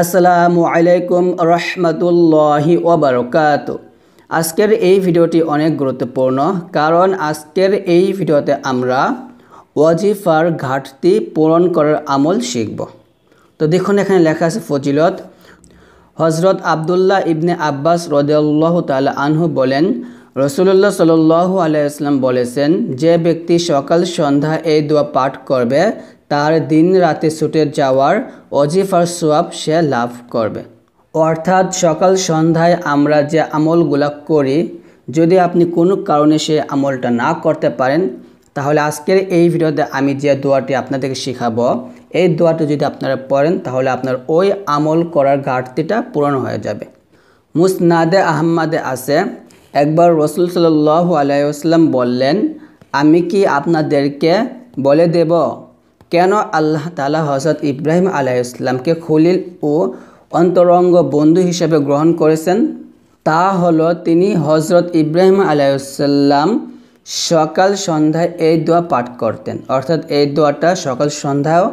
আসসালামু আলাইকুম রহমতুল্লাহি ওবরকাত আজকের এই ভিডিওটি অনেক গুরুত্বপূর্ণ কারণ আজকের এই ভিডিওতে আমরা ওয়াজিফার ঘাটতি পূরণ করার আমল শিখব তো দেখুন এখানে লেখা আছে ফজিলত হজরত আবদুল্লাহ ইবনে আব্বাস রদেউল্লাহ তাল আনহু বলেন রসুল্লাহ সাল্লু আলাইসলাম বলেছেন যে ব্যক্তি সকাল সন্ধ্যা এই দোয়া পাঠ করবে তার দিন রাতে ছুটে যাওয়ার অজিফার সোয়াব সে লাভ করবে অর্থাৎ সকাল সন্ধ্যায় আমরা যে আমলগুলা করি যদি আপনি কোনো কারণে সে আমলটা না করতে পারেন তাহলে আজকের এই ভিডিওতে আমি যে দোয়াটি আপনাদেরকে শেখাবো এই দোয়াটি যদি আপনারা পড়েন তাহলে আপনার ওই আমল করার ঘাটতিটা পূরণ হয়ে যাবে মুসনাদে আহম্মদে আছে একবার রসুল সাল্লাহ আলাইসলাম বললেন আমি কি আপনাদেরকে বলে দেব কেন আল্লাহ তালা হজরত ইব্রাহিম আলাহ ইসলামকে খলিল ও অন্তরঙ্গ বন্ধু হিসেবে গ্রহণ করেছেন তা হলো তিনি হজরত ইব্রাহিম আলাইসাল্লাম সকাল সন্ধ্যায় এই দোয়া পাঠ করতেন অর্থাৎ এই দোয়াটা সকাল সন্ধ্যাও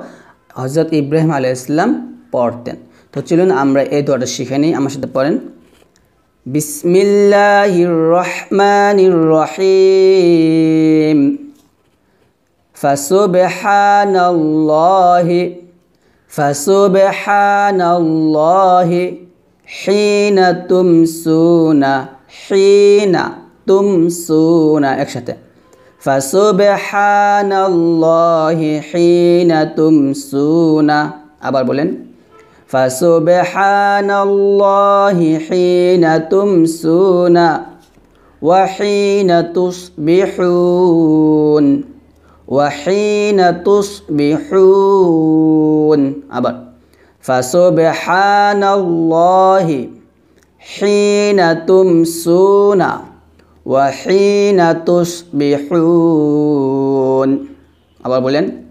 হজরত ইব্রাহিম আলাইসাল্লাম পড়তেন তো চলুন আমরা এই দোয়াটা শিখে নিই আমার সাথে পড়েন বিসমিল্লাহ রহমান রহিম فسبحان الله فسبحان الله حين تمسون حين تمسون একসাথে فسبحان الله حين تمسون أبار বলেন فسبحان الله حين تمسون وحين تصبحون وحين تصبحون أبد فسبحان الله حين تمسون وحين تصبحون أبد بولين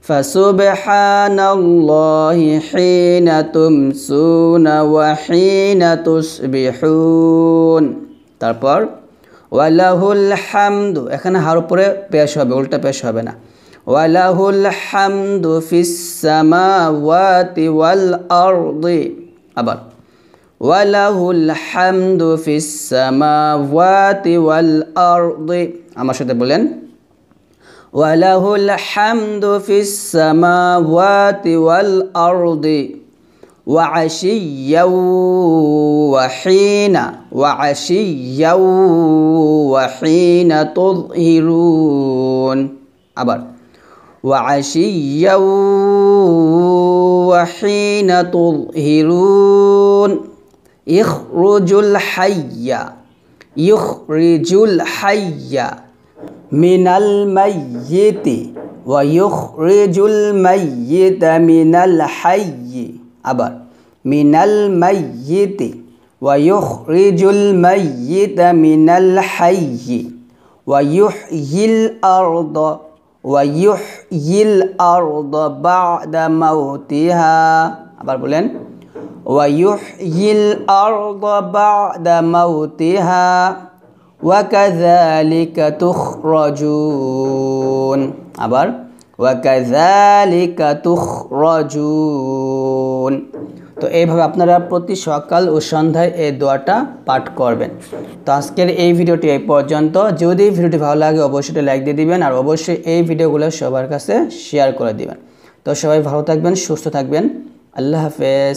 فسبحان الله حين تمسون وحين تصبحون تربر ওয়ালাহুল হামদু এখানে হার উপরে পেশ হবে উল্টা পেশ হবে না ওয়ালাহুল হামদু ফিসামাওয়াতি ওয়াল আরদি আবার ওয়ালাহুল হামদু ফিসামাওয়াতি ওয়াল আরদি আমার সাথে বলেন ওয়ালাহুল হামদু ফিসামাওয়াতি ওয়াল আরদি وعشيا وحين وعشيا وحين تظهرون আবার وعشيا وحين تظهرون اخرج الحي يخرج الحي من الميت ويخرج الميت من الحي আবার মিনাল মাইয়িতি ওয়ায়ুখরিজুল মাইয়িতা মিনাল হাইয়ি ওয়ায়ুহয়িল আরদ ওয়ায়ুহয়িল আরদ বাদা মাউতিহা আবার বলেন ويحيي আরদ বাদা মাউতিহা وكذلك تخرجون أبر وكذلك تخرجون করুন তো এইভাবে আপনারা প্রতি সকাল ও সন্ধ্যায় এই দোয়াটা পাঠ করবেন তো আজকের এই ভিডিওটি এই পর্যন্ত যদি ভিডিওটি ভালো লাগে অবশ্যই লাইক দিয়ে দিবেন আর অবশ্যই এই ভিডিওগুলো সবার কাছে শেয়ার করে দিবেন তো সবাই ভালো থাকবেন সুস্থ থাকবেন আল্লাহ হাফেজ